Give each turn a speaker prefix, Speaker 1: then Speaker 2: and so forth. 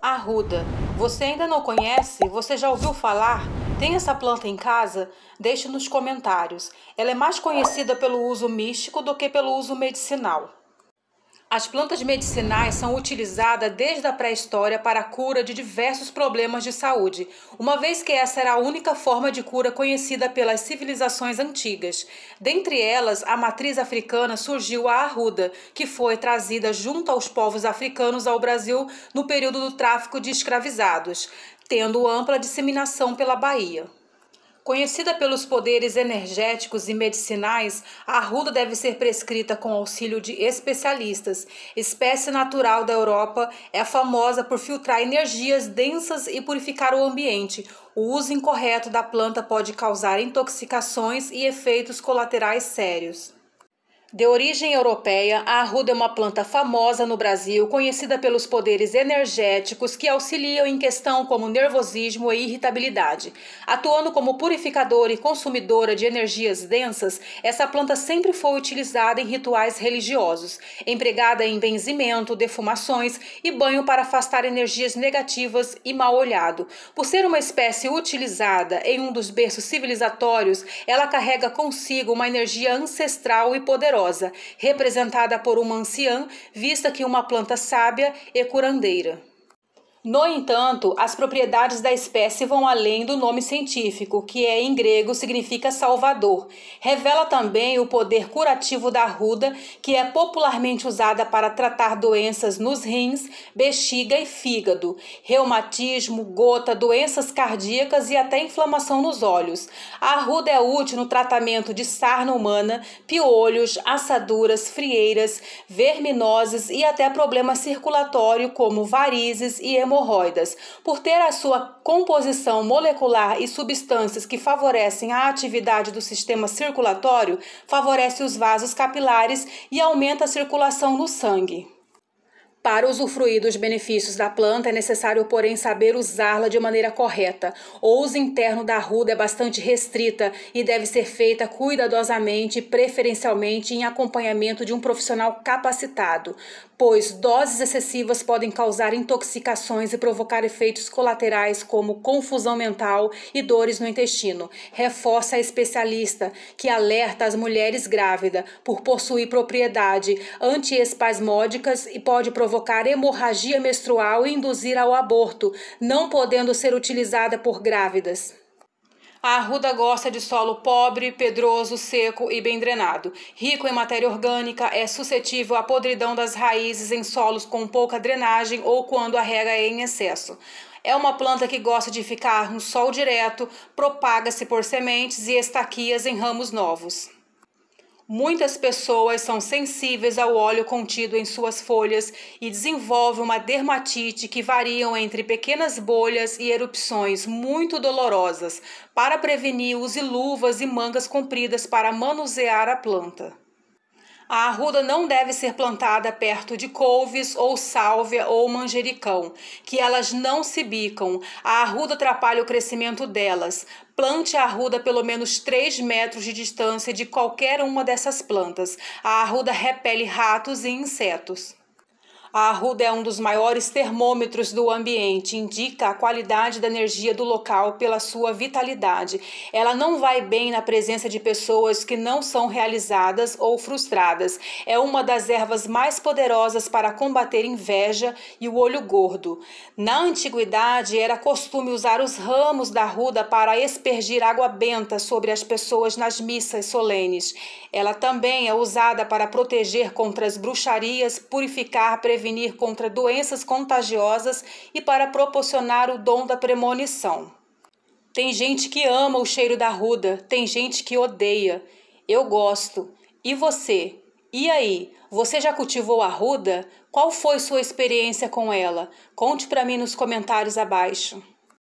Speaker 1: Arruda. Você ainda não conhece? Você já ouviu falar? Tem essa planta em casa? Deixe nos comentários. Ela é mais conhecida pelo uso místico do que pelo uso medicinal. As plantas medicinais são utilizadas desde a pré-história para a cura de diversos problemas de saúde, uma vez que essa era a única forma de cura conhecida pelas civilizações antigas. Dentre elas, a matriz africana surgiu a arruda, que foi trazida junto aos povos africanos ao Brasil no período do tráfico de escravizados, tendo ampla disseminação pela Bahia. Conhecida pelos poderes energéticos e medicinais, a ruda deve ser prescrita com auxílio de especialistas. Espécie natural da Europa, é famosa por filtrar energias densas e purificar o ambiente. O uso incorreto da planta pode causar intoxicações e efeitos colaterais sérios. De origem europeia, a arruda é uma planta famosa no Brasil, conhecida pelos poderes energéticos que auxiliam em questão como nervosismo e irritabilidade. Atuando como purificadora e consumidora de energias densas, essa planta sempre foi utilizada em rituais religiosos, empregada em benzimento, defumações e banho para afastar energias negativas e mal-olhado. Por ser uma espécie utilizada em um dos berços civilizatórios, ela carrega consigo uma energia ancestral e poderosa poderosa, representada por uma anciã, vista que uma planta sábia e curandeira. No entanto, as propriedades da espécie vão além do nome científico, que é, em grego significa salvador. Revela também o poder curativo da ruda, que é popularmente usada para tratar doenças nos rins, bexiga e fígado, reumatismo, gota, doenças cardíacas e até inflamação nos olhos. A ruda é útil no tratamento de sarna humana, piolhos, assaduras, frieiras, verminoses e até problemas circulatórios como varizes e hemorragia hemorroidas, por ter a sua composição molecular e substâncias que favorecem a atividade do sistema circulatório, favorece os vasos capilares e aumenta a circulação no sangue. Para usufruir dos benefícios da planta, é necessário, porém, saber usá-la de maneira correta. O uso interno da arruda é bastante restrita e deve ser feita cuidadosamente, preferencialmente em acompanhamento de um profissional capacitado, pois doses excessivas podem causar intoxicações e provocar efeitos colaterais como confusão mental e dores no intestino. Reforça a especialista, que alerta as mulheres grávidas por possuir propriedade antiespasmódicas e pode provocar provocar hemorragia menstrual e induzir ao aborto, não podendo ser utilizada por grávidas. A arruda gosta de solo pobre, pedroso, seco e bem drenado. Rico em matéria orgânica, é suscetível à podridão das raízes em solos com pouca drenagem ou quando a rega é em excesso. É uma planta que gosta de ficar no sol direto, propaga-se por sementes e estaquias em ramos novos. Muitas pessoas são sensíveis ao óleo contido em suas folhas e desenvolvem uma dermatite que variam entre pequenas bolhas e erupções muito dolorosas. Para prevenir, use luvas e mangas compridas para manusear a planta. A arruda não deve ser plantada perto de couves ou sálvia ou manjericão, que elas não se bicam. A arruda atrapalha o crescimento delas. Plante a arruda pelo menos 3 metros de distância de qualquer uma dessas plantas. A arruda repele ratos e insetos. A arruda é um dos maiores termômetros do ambiente, indica a qualidade da energia do local pela sua vitalidade. Ela não vai bem na presença de pessoas que não são realizadas ou frustradas. É uma das ervas mais poderosas para combater inveja e o olho gordo. Na antiguidade, era costume usar os ramos da arruda para espergir água benta sobre as pessoas nas missas solenes. Ela também é usada para proteger contra as bruxarias, purificar, prevenir prevenir contra doenças contagiosas e para proporcionar o dom da premonição. Tem gente que ama o cheiro da ruda, tem gente que odeia. Eu gosto. E você? E aí, você já cultivou a ruda? Qual foi sua experiência com ela? Conte para mim nos comentários abaixo.